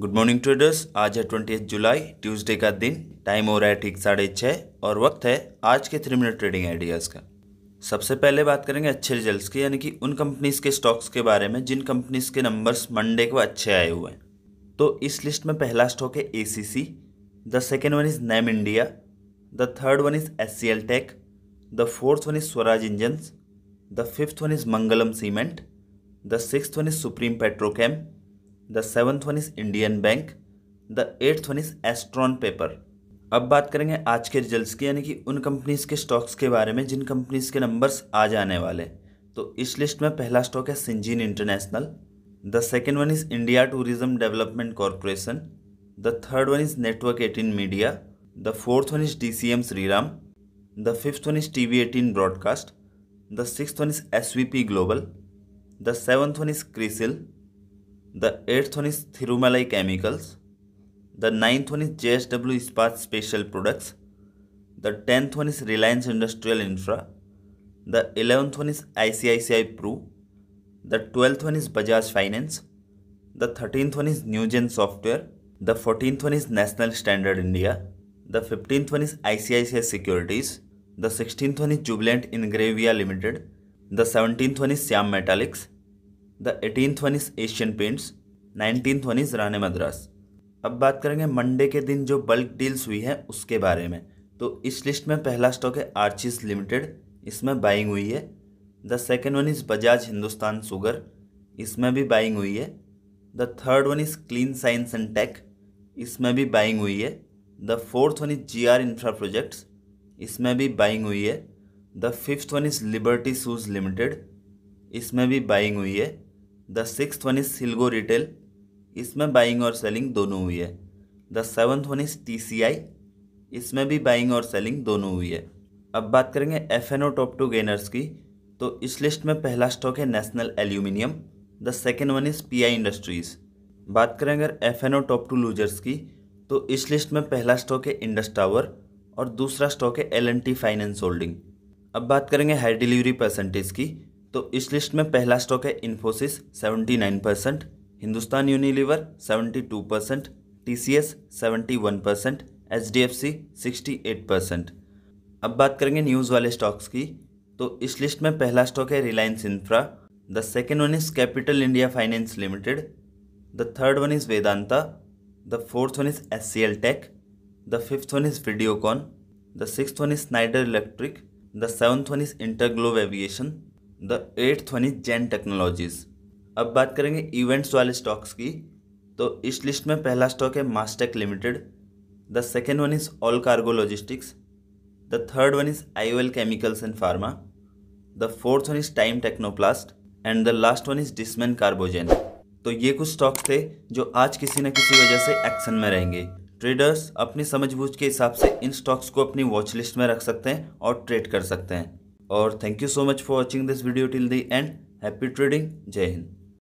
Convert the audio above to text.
Good morning traders आज है twenty जुलाई Tuesday का दिन टाइम हो रहा है ठीक साढ़े छः और वक्त है आज के थ्री मिनट ट्रेडिंग आइडियाज़ का सबसे पहले बात करेंगे अच्छे रिजल्ट्स की यानी कि उन कंपनीज़ के स्टॉक्स के बारे में जिन कंपनीज़ के नंबर्स मंडे को अच्छे आए हुए हैं तो इस लिस्ट में पहला स्टॉक है A C C the second one is NAM India the third one is S C L Tech the fourth one is Swaraj Engines the fifth one is Mangalam Cement the six one is Supreme Petrochem the seventh one is Indian Bank the eighth one is Astron Paper अब बात करेंगे आज के results की यानी कि उन companies के स्टॉक्स के बारे में जिन कंपनीज़ के नंबर्स आ जाने वाले तो इस लिस्ट में पहला स्टॉक है Syngene International the second one is India Tourism Development Corporation the third one is Network eighteen Media the fourth one is D C M Shriram the fifth one is T V eighteen Broadcast the six one is S V P Global the seventh one is CRISIL The eighth one is Thirumalai Chemicals. The ninth one is JSW Ispat Special Products. The tenth one is Reliance Industrial Infra. The eleventh one is ICICI Pru. The twelfth one is Bajaj Finance. The thirteenth one is NewGen Software. The fourteenth one is National Standard India. The fifteenth one is ICICI Securities. The sixteenth one is Jubilant Ingravia Limited. The seventeenth one is Siam Metallics. The eighteenth one is Asian Paints nineteen one is Rane Madras अब बात करेंगे Monday के दिन जो bulk deals हुई है उसके बारे में तो इस लिस्ट में पहला स्टॉक है आर्चिस लिमिटेड इसमें बाइंग हुई है the second one is Bajaj Hindusthan Sugar इसमें भी बाइंग हुई है the third one is Clean Science and Tech इसमें भी बाइंग हुई है the fourth one is G R Infra Projects इसमें भी बाइंग हुई है the fifth one is Liberty Shoes Limited इसमें भी बाइंग हुई है the six one is Silgo Retail इसमें बाइंग और सेलिंग दोनों हुई है the seventh one is T C I इसमें भी बाइंग और सेलिंग दोनों हुई है अब बात करेंगे F N O top two gainers की तो इस लिस्ट में पहला स्टॉक है National Aluminium the second one is P I Industries बात करें अगर F N O top two losers की तो इस लिस्ट में पहला स्टॉक है इंडस टावर और दूसरा स्टॉक है L N T Finance Holding अब बात करेंगे हाई डिलीवरी परसेंटेज की तो इस लिस्ट में पहला स्टॉक है Infosys 79 percent Hindustan Unilever 72 percent T C S seventy one percent H D F C sixty eight percent अब बात करेंगे न्यूज़ वाले स्टॉक्स की तो इस लिस्ट में पहला स्टॉक है Reliance Infra the second one is Capital India Finance Limited the third one is Vedanta the fourth one is S C L Tech the fifth one is Videocon the six one is Schneider Electric the seventh one is InterGlobe Aviation the eighth one is Jain Technologies अब बात करेंगे events वाले stocks की तो इस list में पहला stock है Mastek Limited the second one is All Cargo Logistics the third one is I L Chemicals and Pharma the fourth one is Time Technoplast and the last one is Dishman Carbogen तो ये कुछ stocks थे जो आज किसी न किसी वजह से एक्शन में रहेंगे ट्रेडर्स अपनी समझबूझ के हिसाब से इन स्टॉक्स को अपनी वॉच लिस्ट में रख सकते हैं और ट्रेड कर सकते हैं or thank you so much for watching this video till the end happy trading jai